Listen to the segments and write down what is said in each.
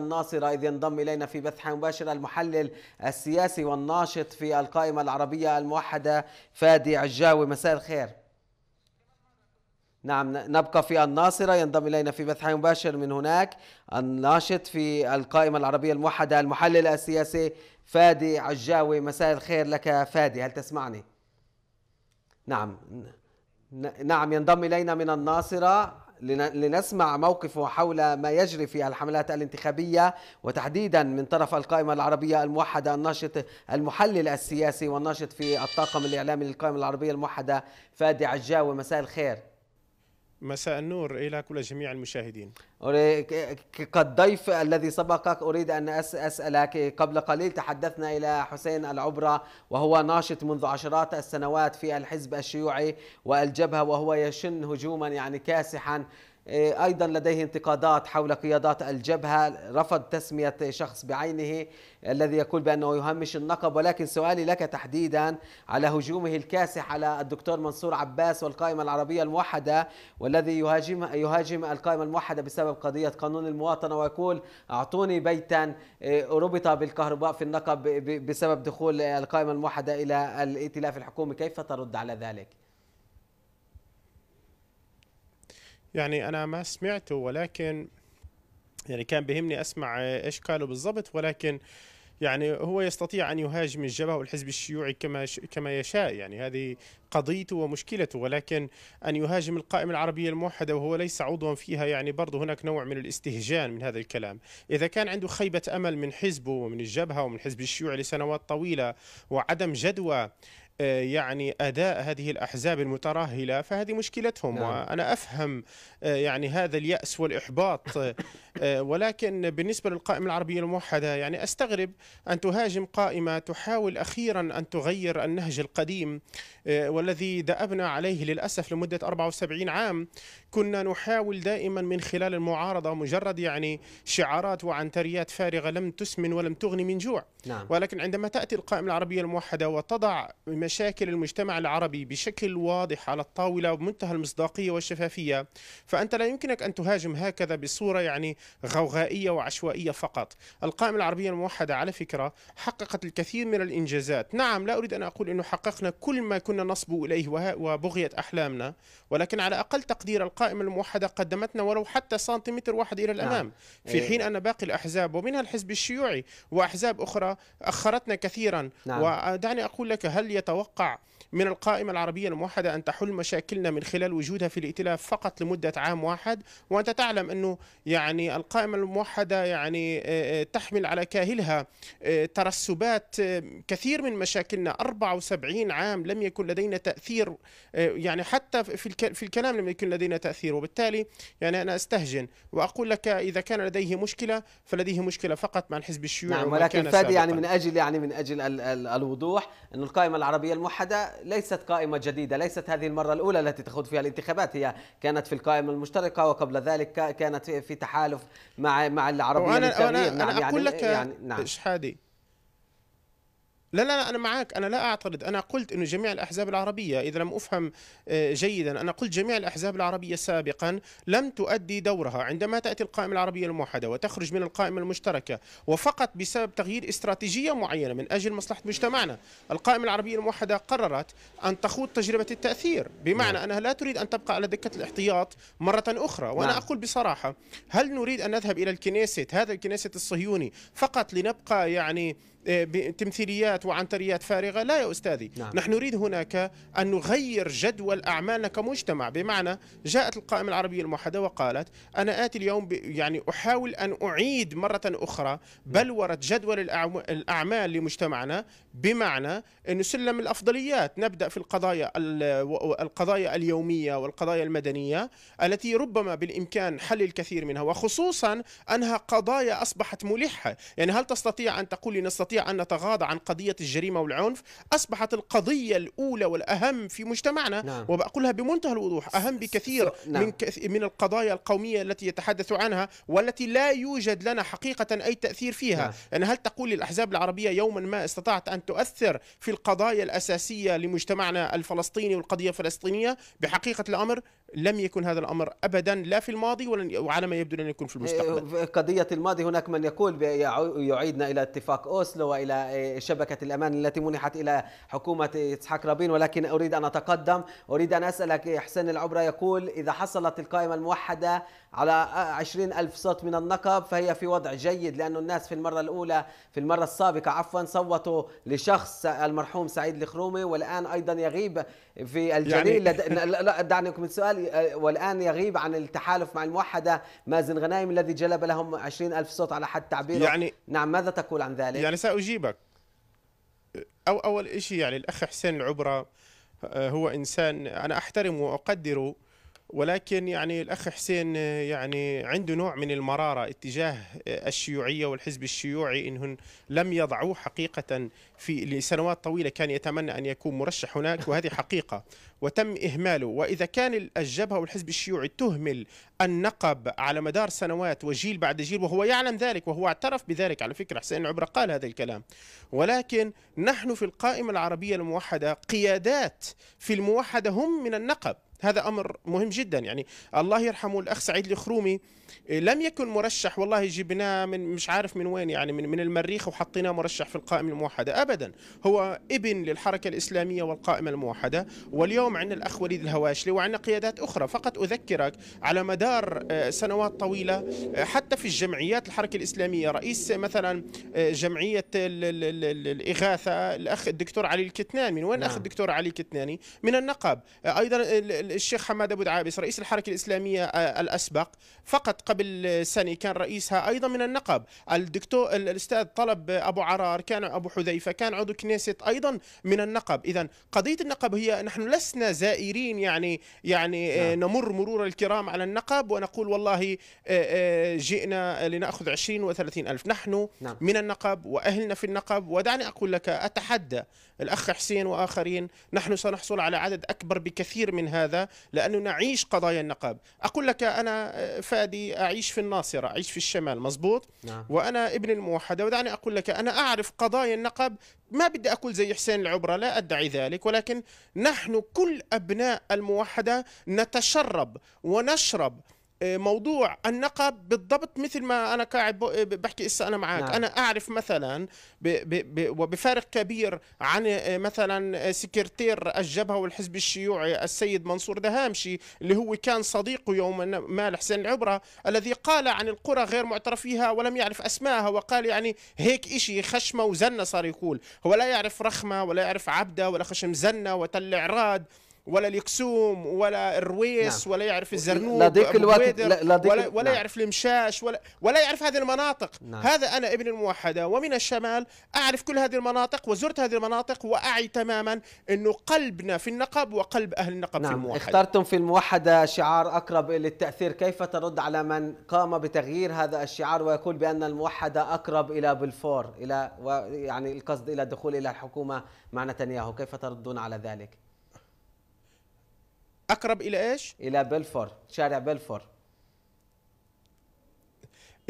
الناصرة إذ ينضم إلينا في حي مباشر المحلل السياسي والناشط في القائمة العربية الموحدة فادي عجاوي مساء الخير نعم نبقى في الناصرة ينضم إلينا في بث مباشر من هناك الناشط في القائمة العربية الموحدة المحلل السياسي فادي عجاوي مساء الخير لك فادي هل تسمعني؟ نعم نعم ينضم إلينا من الناصرة لنسمع موقفه حول ما يجري في الحملات الانتخابية وتحديدا من طرف القائمة العربية الموحدة الناشط المحلل السياسي والناشط في الطاقم الإعلامي للقائمة العربية الموحدة فادي عجاوي مساء الخير مساء النور الى كل جميع المشاهدين قد ضيف الذي سبقك أريد أن أسألك قبل قليل تحدثنا إلى حسين العبرة وهو ناشط منذ عشرات السنوات في الحزب الشيوعي والجبهة وهو يشن هجوما يعني كاسحا آه، أيضا لديه انتقادات حول قيادات الجبهة رفض تسمية شخص بعينه الذي يقول بأنه يهمش النقب ولكن سؤالي لك تحديدا على هجومه الكاسح على الدكتور منصور عباس والقائمة العربية الموحدة والذي يهاجم, يهاجم القائمة الموحدة بسبب قضية قانون المواطنة ويقول أعطوني بيتا آه، ربط بالكهرباء في النقب بسبب دخول القائمة الموحدة إلى الائتلاف الحكومي كيف ترد على ذلك؟ يعني انا ما سمعته ولكن يعني كان بهمني اسمع ايش قالوا بالضبط ولكن يعني هو يستطيع ان يهاجم الجبهه والحزب الشيوعي كما كما يشاء يعني هذه قضيته ومشكلته ولكن ان يهاجم القائمه العربيه الموحده وهو ليس عضوا فيها يعني برضه هناك نوع من الاستهجان من هذا الكلام، اذا كان عنده خيبه امل من حزبه ومن الجبهه ومن الحزب الشيوعي لسنوات طويله وعدم جدوى آه، يعني اداء هذه الاحزاب المترهله فهذه مشكلتهم نعم. وانا افهم آه، يعني هذا الياس والاحباط آه، ولكن بالنسبه للقائمه العربيه الموحده يعني استغرب ان تهاجم قائمه تحاول اخيرا ان تغير النهج القديم والذي دأبنا عليه للاسف لمده 74 عام كنا نحاول دائما من خلال المعارضه مجرد يعني شعارات وعنتريات فارغه لم تسمن ولم تغني من جوع نعم. ولكن عندما تاتي القائمه العربيه الموحده وتضع مشاكل المجتمع العربي بشكل واضح على الطاولة بمنتهى المصداقية والشفافية فأنت لا يمكنك أن تهاجم هكذا بصورة يعني غوغائية وعشوائية فقط القائمة العربية الموحدة على فكرة حققت الكثير من الإنجازات نعم لا أريد أن أقول أنه حققنا كل ما كنا نصبو إليه وبغية أحلامنا ولكن على أقل تقدير القائمة الموحدة قدمتنا ولو حتى سنتيمتر واحد إلى نعم. الأمام في إيه. حين أن باقي الأحزاب ومنها الحزب الشيوعي وأحزاب أخرى أخرتنا كثيرا نعم. ودعني أقول لك هل يتوقع نتوقع من القائمة العربية الموحدة أن تحل مشاكلنا من خلال وجودها في الائتلاف فقط لمدة عام واحد وأنت تعلم أنه يعني القائمة الموحدة يعني آه، آه، تحمل على كاهلها آه، ترسبات كثير من مشاكلنا 74 عام لم يكن لدينا تأثير يعني حتى في الكلام لم يكن لدينا تأثير وبالتالي يعني أنا أستهجن وأقول لك إذا كان لديه مشكلة فلديه مشكلة فقط مع الحزب الشيوعي نعم ولكن فادي يعني من أجل يعني من أجل الوضوح أن القائمة العربية العربية الموحدة ليست قائمة جديدة ليست هذه المرة الأولى التي تخوض فيها الانتخابات هي كانت في القائمة المشتركة وقبل ذلك كانت في تحالف مع مع العربية وأنا أنا, نعم أنا أقول يعني لك يعني نعم. لا لا انا معك انا لا اعترض انا قلت انه جميع الاحزاب العربيه اذا لم افهم آه، جيدا انا قلت جميع الاحزاب العربيه سابقا لم تؤدي دورها عندما تاتي القائمه العربيه الموحده وتخرج من القائمه المشتركه وفقط بسبب تغيير استراتيجيه معينه من اجل مصلحه مجتمعنا القائمه العربيه الموحده قررت ان تخوض تجربه التاثير بمعنى نعم. انها لا تريد ان تبقى على دكه الاحتياط مره اخرى وانا نعم. اقول بصراحه هل نريد ان نذهب الى الكنيست هذا الكنيست الصهيوني فقط لنبقى يعني آه، تمثيليات وعنتريات فارغة لا يا أستاذي نعم. نحن نريد هناك أن نغير جدول أعمالنا كمجتمع بمعنى جاءت القائمة العربية الموحدة وقالت أنا آتي اليوم يعني أحاول أن أعيد مرة أخرى نعم. بلورة جدول الأعمال لمجتمعنا بمعنى أنه سلم الأفضليات نبدأ في القضايا القضايا اليومية والقضايا المدنية التي ربما بالإمكان حل الكثير منها وخصوصا أنها قضايا أصبحت ملحة يعني هل تستطيع أن تقول لي نستطيع نستطيع أن نتغاضى عن قضية الجريمة والعنف أصبحت القضية الأولى والأهم في مجتمعنا نعم. وبقولها بمنتهى الوضوح أهم بكثير نعم. من, كث... من القضايا القومية التي يتحدث عنها والتي لا يوجد لنا حقيقة أي تأثير فيها نعم. يعني هل تقول الأحزاب العربية يوما ما استطعت أن تؤثر في القضايا الأساسية لمجتمعنا الفلسطيني والقضية الفلسطينية بحقيقة الأمر لم يكن هذا الامر ابدا لا في الماضي ولا وعلى ما يبدو لن يكون في المستقبل. إيه، في قضيه الماضي هناك من يقول يعيدنا الى اتفاق اوسلو والى إيه، شبكه الامان التي منحت الى حكومه اسحاق رابين ولكن اريد ان اتقدم، اريد ان اسالك حسين العبره يقول اذا حصلت القائمه الموحده على 20 ألف صوت من النقب فهي في وضع جيد لأن الناس في المرة الأولى في المرة السابقة عفوا صوتوا لشخص المرحوم سعيد الخرومي والآن أيضا يغيب في الجليل يعني لا دعني أكمل السؤال والآن يغيب عن التحالف مع الموحدة مازن غنايم الذي جلب لهم 20 ألف صوت على حد تعبيره يعني نعم ماذا تقول عن ذلك؟ يعني سأجيبك أو أول شيء يعني الأخ حسين العبرة آه، هو إنسان أنا أحترمه وأقدره ولكن يعني الأخ حسين يعني عنده نوع من المرارة اتجاه الشيوعية والحزب الشيوعي إنهم لم يضعوه حقيقة في لسنوات طويلة كان يتمنى أن يكون مرشح هناك وهذه حقيقة وتم إهماله وإذا كان الجبهة والحزب الشيوعي تهمل النقب على مدار سنوات وجيل بعد جيل وهو يعلم ذلك وهو اعترف بذلك على فكرة حسين عبرة قال هذا الكلام ولكن نحن في القائمة العربية الموحدة قيادات في الموحدة هم من النقب هذا امر مهم جدا يعني الله يرحمه الاخ سعيد الخرومي إيه، لم يكن مرشح والله جبناه من مش عارف من وين يعني من من المريخ وحطيناه مرشح في القائمه الموحده ابدا هو ابن للحركه الاسلاميه والقائمه الموحده واليوم عندنا الاخ وليد الهواشلي وعندنا قيادات اخرى فقط اذكرك على مدار مدار آه، سنوات طويله آه، حتى في الجمعيات الحركه الاسلاميه رئيس مثلا آه، جمعيه الاغاثه الاخ الدكتور علي الكتناني من وين نعم. اخ الدكتور علي الكتناني من النقب ايضا الشيخ حماد ابو دعابس رئيس الحركه الاسلاميه الاسبق فقط قبل سنه كان رئيسها ايضا من النقب الدكتور الاستاذ طلب ابو عرار كان ابو حذيفه كان عضو كنيسة ايضا من النقب اذا قضيه النقب هي نحن لسنا زائرين يعني يعني نعم. نمر مرور الكرام على النقب الشباب ونقول والله آه، آه، جئنا لنأخذ 20 و ألف نحن نعم. من النقب وأهلنا في النقب ودعني أقول لك أتحدى الأخ حسين وآخرين نحن سنحصل على عدد أكبر بكثير من هذا لأنه نعيش قضايا النقب أقول لك أنا آه، فادي أعيش في الناصرة أعيش في الشمال مزبوط نعم. وأنا ابن الموحدة ودعني أقول لك أنا أعرف قضايا النقب ما بدي أقول زي حسين العبرة لا أدعي ذلك ولكن نحن كل أبناء الموحدة نتشرب ونشرب آه، موضوع النقب بالضبط مثل ما انا قاعد آه، بحكي هسه انا معك نعم. انا اعرف مثلا ب ب ب وبفارق كبير عن آه، مثلا سكرتير الجبهه والحزب الشيوعي السيد منصور دهامشي اللي هو كان صديقه يوما ما لحسين العبره الذي قال عن القرى غير معترف فيها ولم يعرف اسماءها وقال يعني هيك إشي خشمه وزنه صار يقول هو لا يعرف رخمه ولا يعرف عبده ولا خشم زنه وتل عراد ولا اليكسوم ولا الرويس نعم. ولا يعرف الزرنوب لديك الوقت لديك ولا, ولا نعم. يعرف المشاش ولا ولا يعرف هذه المناطق نعم. هذا انا ابن الموحده ومن الشمال اعرف كل هذه المناطق وزرت هذه المناطق واعي تماما انه قلبنا في النقب وقلب اهل النقب نعم. في الموحده اخترتم في الموحده شعار اقرب للتاثير كيف ترد على من قام بتغيير هذا الشعار ويقول بان الموحده اقرب الى بلفور الى يعني القصد الى الدخول الى الحكومه مع نتنياهو كيف تردون على ذلك اقرب الى ايش؟ الى بلفور شارع بلفور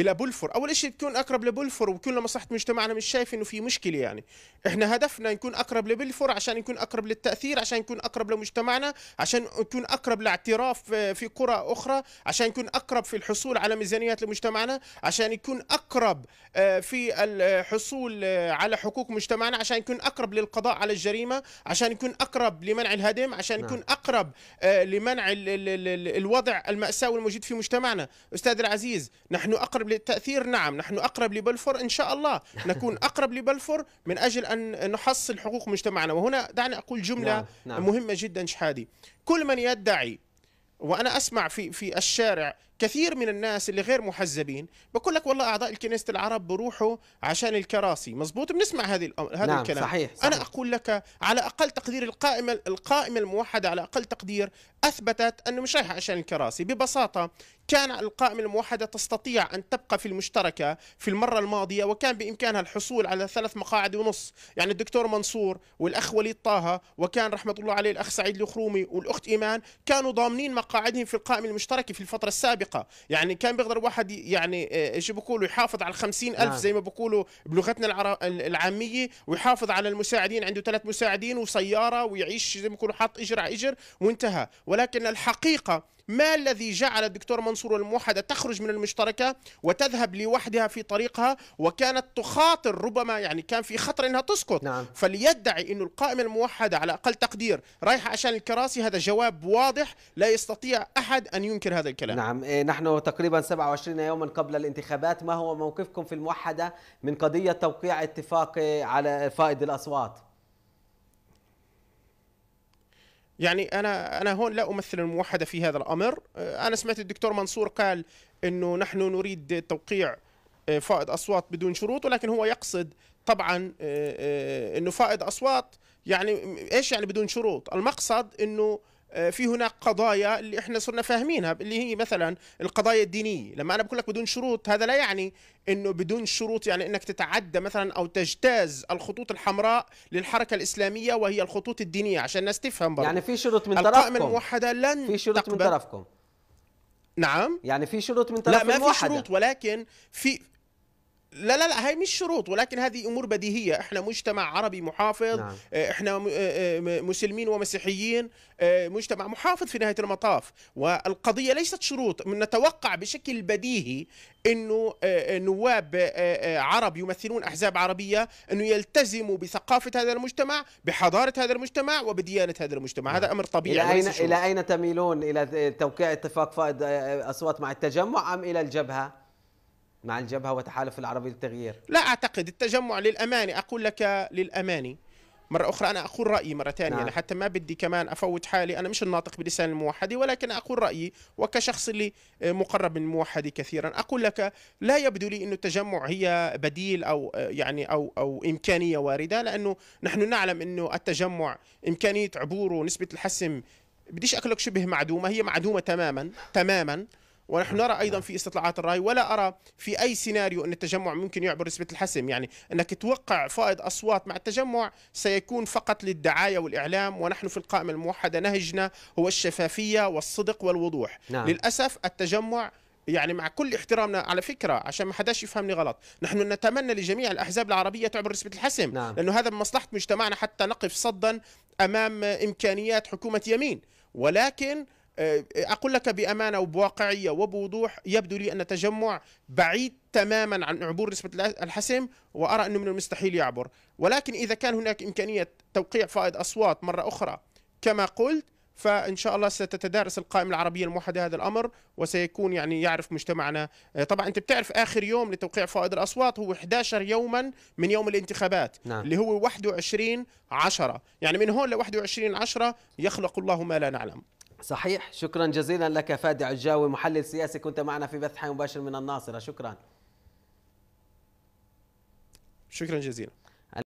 الى بلفور اول شيء تكون اقرب لبلفور وكل لمصلحه مجتمعنا مش شايف انه في مشكله يعني احنا هدفنا نكون اقرب لبلفور عشان نكون اقرب للتاثير عشان نكون اقرب لمجتمعنا عشان نكون اقرب لاعتراف آه، في قرى اخرى عشان نكون اقرب في الحصول على ميزانيات لمجتمعنا عشان نكون اقرب آه، في الحصول آه، على حقوق مجتمعنا عشان نكون اقرب للقضاء على الجريمه عشان نكون اقرب لمنع الهدم عشان نكون نعم. اقرب لمنع الوضع الماساوي الموجود في مجتمعنا استاذ العزيز نحن اقرب أقرب للتأثير نعم نحن أقرب لبلفور إن شاء الله نكون أقرب لبلفور من أجل أن نحصل حقوق مجتمعنا وهنا دعني أقول جملة نعم. نعم. مهمة جدا شحادي كل من يدعي وأنا أسمع في, في الشارع كثير من الناس اللي غير محزبين بقول لك والله اعضاء الكنيسه العرب بروحوا عشان الكراسي مزبوط بنسمع هذه هذا نعم الكلام صحيح, صحيح. انا اقول لك على اقل تقدير القائمه القائمه الموحده على اقل تقدير اثبتت انه مش رايحه عشان الكراسي ببساطه كان القائمة الموحدة تستطيع أن تبقى في المشتركة في المرة الماضية وكان بإمكانها الحصول على ثلاث مقاعد ونص يعني الدكتور منصور والأخ وليد طه وكان رحمة الله عليه الأخ سعيد الخرومي والأخت إيمان كانوا ضامنين مقاعدهم في القائمة المشتركة في الفترة السابقة الثقه يعني كان بيقدر واحد يعني آه، ايش بقولوا يحافظ على الخمسين ألف نعم. زي ما بقولوا بلغتنا العاميه ويحافظ على المساعدين عنده ثلاث مساعدين وسياره ويعيش زي ما بيقولوا حاط اجر على اجر وانتهى ولكن الحقيقه ما الذي جعل الدكتور منصور الموحدة تخرج من المشتركة وتذهب لوحدها في طريقها وكانت تخاطر ربما يعني كان في خطر أنها تسقط نعم. فليدعي أن القائمة الموحدة على أقل تقدير رايحة عشان الكراسي هذا جواب واضح لا يستطيع أحد أن ينكر هذا الكلام نعم إيه، نحن تقريبا 27 يوما قبل الانتخابات ما هو موقفكم في الموحدة من قضية توقيع اتفاق على فائض الأصوات يعني انا انا هون لا امثل الموحده في هذا الامر آه، انا سمعت الدكتور منصور قال انه نحن نريد توقيع آه، فائض اصوات بدون شروط ولكن هو يقصد طبعا آه، انه فائض اصوات يعني ايش يعني بدون شروط المقصد انه آه، في هناك قضايا اللي احنا صرنا فاهمينها اللي هي مثلا القضايا الدينيه لما انا بقول لك بدون شروط هذا لا يعني انه بدون شروط يعني انك تتعدى مثلا او تجتاز الخطوط الحمراء للحركه الاسلاميه وهي الخطوط الدينيه عشان الناس تفهم برضه يعني في شروط من طرفكم القائمه الموحده لن في شروط تقبل من طرفكم نعم يعني في شروط من طرف لا ما في شروط ولكن في لا لا لا هاي مش شروط ولكن هذه امور بديهيه احنا مجتمع عربي محافظ نعم. آه، احنا آه، آه، مسلمين ومسيحيين مجتمع محافظ في نهايه المطاف والقضيه ليست شروط نتوقع بشكل بديهي انه نواب عرب يمثلون احزاب عربيه انه يلتزموا بثقافه هذا المجتمع بحضاره هذا المجتمع وبديانه هذا المجتمع نعم. هذا امر طبيعي الى اين الى اين تميلون الى توقيع اتفاق فائض اصوات مع التجمع ام الى الجبهه مع الجبهة وتحالف العربي للتغيير لا أعتقد التجمع للأماني أقول لك للأماني مرة أخرى أنا أقول رأيي مرة ثانية نعم. يعني حتى ما بدي كمان أفوت حالي أنا مش الناطق بلسان الموحدي ولكن أقول رأيي وكشخص اللي آه، مقرب من الموحدي كثيرا أقول لك لا يبدو لي أن التجمع هي بديل أو آه، يعني أو أو إمكانية واردة لأنه نحن نعلم أنه التجمع إمكانية عبوره نسبة الحسم بديش أقول لك شبه معدومة هي معدومة تماما تماما ونحن نرى ايضا في استطلاعات الراي ولا ارى في اي سيناريو ان التجمع ممكن يعبر نسبه الحسم يعني انك توقع فائض اصوات مع التجمع سيكون فقط للدعايه والاعلام ونحن في القائمه الموحده نهجنا هو الشفافيه والصدق والوضوح نعم. للاسف التجمع يعني مع كل احترامنا على فكره عشان ما حداش يفهمني غلط نحن نتمنى لجميع الاحزاب العربيه تعبر نسبه الحسم نعم. لانه هذا بمصلحه مجتمعنا حتى نقف صدا امام امكانيات حكومه يمين ولكن آه، اقول لك بامانه وبواقعيه وبوضوح يبدو لي ان تجمع بعيد تماما عن عبور نسبه الحسم وارى انه من المستحيل يعبر ولكن اذا كان هناك امكانيه توقيع فائض اصوات مره اخرى كما قلت فان شاء الله ستتدارس القائمه العربيه الموحده هذا الامر وسيكون يعني يعرف مجتمعنا آه، طبعا انت بتعرف اخر يوم لتوقيع فائض الاصوات هو 11 يوما من يوم الانتخابات نعم. اللي هو 21 10 يعني من هون ل 21 10 يخلق الله ما لا نعلم صحيح شكرا جزيلا لك فادي عجاوي محلل سياسي كنت معنا في بث حي مباشر من الناصرة شكرا شكرا جزيلا